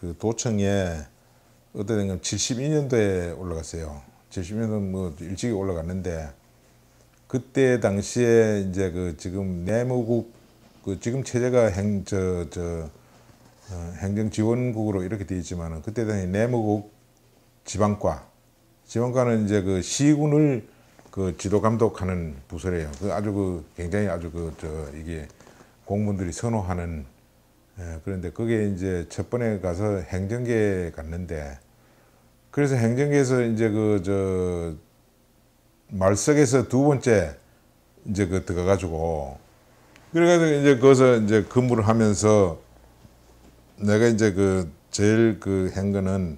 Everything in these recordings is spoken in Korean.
그 도청에 어떻게 된건 72년도에 올라갔어요. 70년도 뭐 일찍이 올라갔는데 그때 당시에 이제 그 지금 내무국 그 지금 체제가 행 저저 저, 어, 행정지원국으로 이렇게 돼 있지만은 그때 당시 내무국 지방과 지방과는 이제 그 시군을 그 지도 감독하는 부서래요. 그 아주 그 굉장히 아주 그 저 이게 공무원들이 선호하는 예, 그런데 그게 이제 첫 번에 가서 행정계에 갔는데 그래서 행정계에서 이제 그 저 말석에서 두 번째 이제 그 들어가가지고 그래가지고 이제 거기서 이제 근무를 하면서 내가 이제 그 제일 그행 거는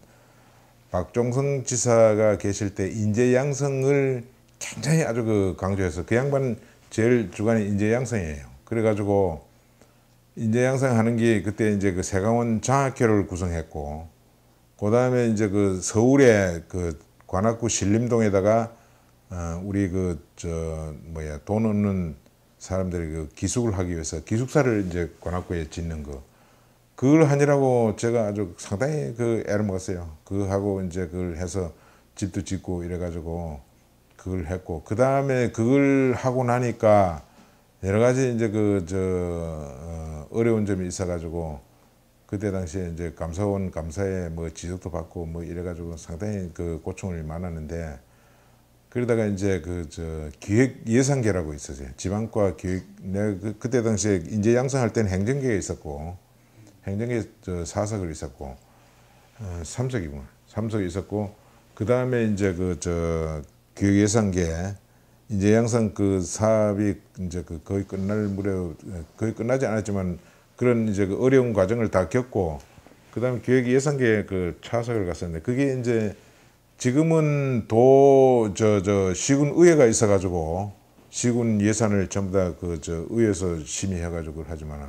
박종성 지사가 계실 때 인재 양성을 굉장히 아주 그 강조해서 그 양반은 제일 주관이 인재 양성이에요. 그래가지고 인제 양성하는 게 그때 이제 그 세강원 장학회를 구성했고 그 다음에 이제 그 서울의 그 관악구 신림동에다가 어 우리 그 저 뭐야 돈 없는 사람들이 그 기숙을 하기 위해서 기숙사를 이제 관악구에 짓는 거 그걸 하느라고 제가 아주 상당히 그 애를 먹었어요. 그 하고 이제 그걸 해서 집도 짓고 이래가지고 그걸 했고 그 다음에 그걸 하고 나니까 여러 가지 이제 그저 어, 어려운 점이 있어가지고 그때 당시에 이제 감사원 감사에 뭐 지적도 받고 뭐 이래가지고 상당히 그 고충을 많았는데 그러다가 이제 그 저 기획 예산계라고 있었어요. 지방과 기획 내가 그, 그때 당시에 인재 양성할 때는 행정계에 있었고 행정계 저 사석을 있었고 어, 삼석이군 삼석이 있었고 그 다음에 이제 그 저 기획 예산계 이제 항상 그 사업이 이제 그 거의 끝날 무렵 예, 거의 끝나지 않았지만 그런 이제 그 어려운 과정을 다 겪고 그다음에 기획 예산계에 그 차석을 갔었는데 그게 이제 지금은 도저저 시군 의회가 있어가지고 시군 예산을 전부 다 그 저 의회에서 심의해가지고 하지만은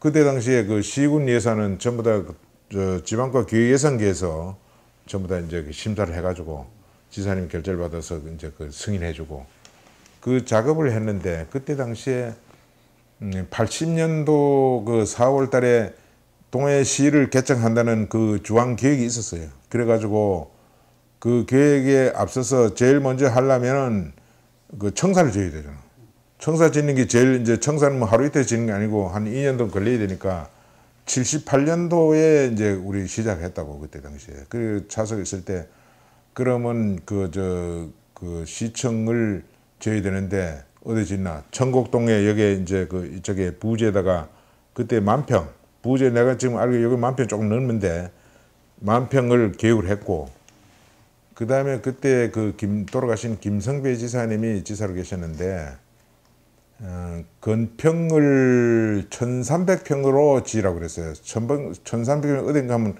그때 당시에 그 시군 예산은 전부 다저 그 지방과 기획 예산계에서 전부 다 이제 그 심사를 해가지고 지사님 결재를 받아서 이제 그 승인해주고 그 작업을 했는데 그때 당시에 80년도 음, 그 4월 달에 동해시를 개척한다는그 주황 계획이 있었어요. 그래가지고 그 계획에 앞서서 제일 먼저 하려면은 그 청사를 지어야 되잖아. 청사 짓는 게 제일 이제 청사는 뭐 하루 이틀 짓는 게 아니고 한 2년도 걸려야 되니까 78년도에 이제 우리 시작했다고 그때 당시에. 그차석있을때 그러면 그 저그 그 시청을 줘야 되는데 어디 짓나 천곡동에 여기 이제 그 이쪽에 부지에다가 그때 만평 부지 내가 지금 알고 여기 만평 조금 넘는데 만평을 계획을 했고 그 다음에 그때 그 김, 돌아가신 김성배 지사님이 지사로 계셨는데 어, 건평을 1300평으로 지라고 으 그랬어요. 1300평 어딘가 하면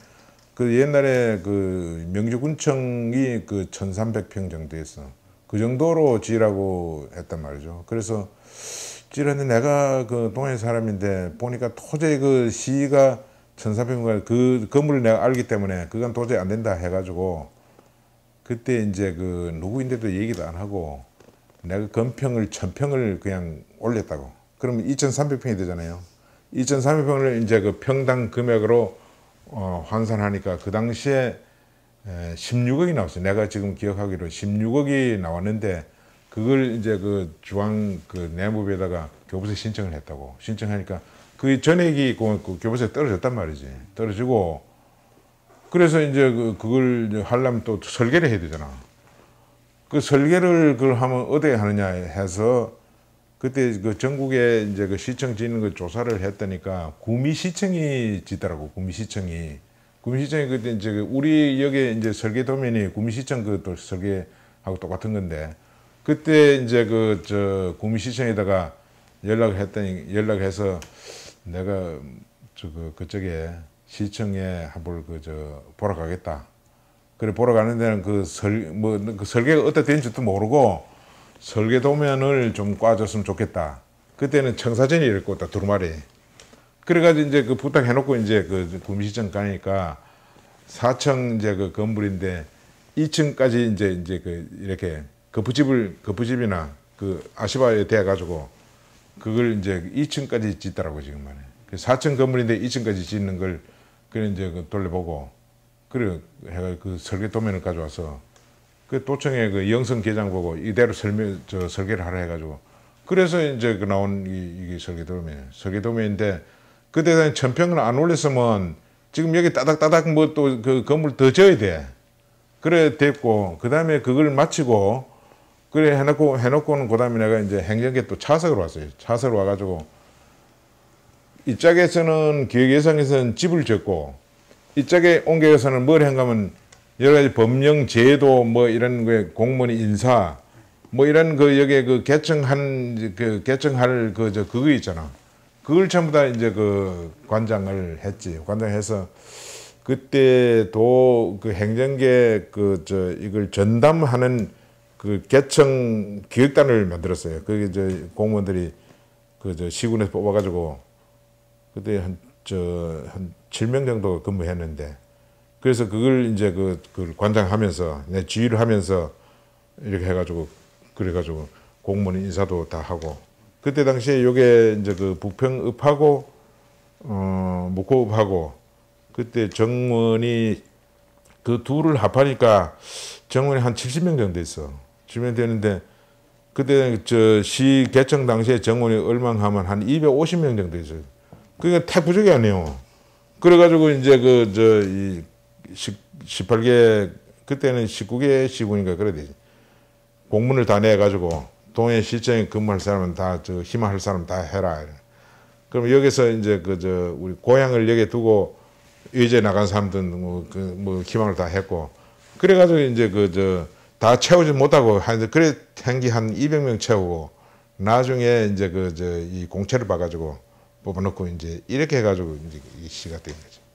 그 옛날에 그 명주군청이 그 1300평 정도였어. 그 정도로 지라고 했단 말이죠. 그래서 지르는 내가 그 동해 사람인데 보니까 도저히 그 시가 천사병관 그 건물을 내가 알기 때문에 그건 도저히 안 된다 해가지고 그때 이제 그 누구인데도 얘기도 안 하고 내가 건평을 천평을 그냥 올렸다고 그러면 2,300평이 되잖아요 2,300평을 이제 그 평당 금액으로 어 환산하니까 그 당시에 16억이 나왔어요. 내가 지금 기억하기로 16억이 나왔는데 그걸 이제 그 중앙 그 내무부에다가 교부세 신청을 했다고 신청하니까 그 전액이 그 교부세 떨어졌단 말이지. 떨어지고 그래서 이제 그 그걸 하려면 또 설계를 해야 되잖아. 그 설계를 그걸 하면 어디에 하느냐 해서 그때 그 전국에 이제 그 시청 짓는 그 조사를 했다니까 구미시청이 짓더라고 구미시청이 구미시청이 그때 이제 그 우리 여기 이제 설계 도면이 구미시청 그 설계하고 똑같은 건데 그때 이제 그 저 구미시청에다가 연락을 했더니 연락해서 내가 저그 그쪽에 시청에 한번 그저 보러 가겠다. 그래 보러 가는 데는 그 설 뭐그 뭐 그 설계가 어떻게 되는지도 모르고 설계 도면을 좀 꽈줬으면 좋겠다. 그때는 청사진이 이랬고 다 두루마리. 그래가지고 이제 그 부탁해놓고 이제 그 구미시청 가니까 4층 이제 그 건물인데 2층까지 이제 이제 그 이렇게 거푸집을 거푸집이나 그 아시바에 대해 가지고 그걸 이제 2층까지 짓더라고 지금 말해. 4층 그 건물인데 2층까지 짓는 걸 그래 이제 그 돌려보고 그래 해가 그 설계 도면을 가져와서 그 도청에 그 영성 계장 보고 이대로 설명 저 설계를 하라 해가지고 그래서 이제 그 나온 이, 이 설계 도면 설계 도면인데 그때 천평을 안 올렸으면 지금 여기 따닥따닥 뭐 또 그 건물 더 져야 돼. 그래 됐고 그 다음에 그걸 마치고 그래 해놓고 해놓고는 그 다음에 내가 이제 행정계 또 차석으로 왔어요. 차석으로 와가지고 이쪽에서는 기획 예산에서는 집을 짓고 이쪽에 옮겨서는 뭘 한가면 여러 가지 법령 제도 뭐 이런 거에 공무원 인사 뭐 이런 그 여기에 그 개청한 그 개청할 그 저 그거 있잖아. 그걸 전부 다 이제 그 관장을 했지. 관장해서 그때도 그 행정계 그 저 이걸 전담하는 그 계층 기획단을 만들었어요. 그게 이제 공무원들이 그 저 시군에서 뽑아가지고 그때 한 저한 7명 정도 근무했는데 그래서 그걸 이제 그, 그 관장하면서 내 지휘를 하면서 이렇게 해가지고 그래가지고 공무원 인사도 다 하고 그때 당시에 요게 이제 그 북평읍하고 어, 목호읍하고 그때 정문이그 둘을 합하니까 정원이 한 70명 정도 있어. 70명 되는데 그때 저 시 개청 당시에 정원이 얼마하면 한 250명 정도 있어요. 그까 태부족이 아니에요. 그래가지고 이제 그 저 이 18개 그때는 19개 시군인가 그래 되지. 공문을 다 내가지고 동해 실장에 근무할 사람은 다 저 희망할 사람 다 해라. 그럼 여기서 이제 그 저 우리 고향을 여기에 두고 이제 나간 사람들은 뭐, 그, 뭐 희망을 다 했고 그래가지고 이제 그 저 다 채우지 못하고 하는데 그래 한기 한 200명 채우고 나중에 이제 그 저 이 공채를 봐가지고 뽑아놓고 이제 이렇게 해가지고 이제 이 시가 된 거죠.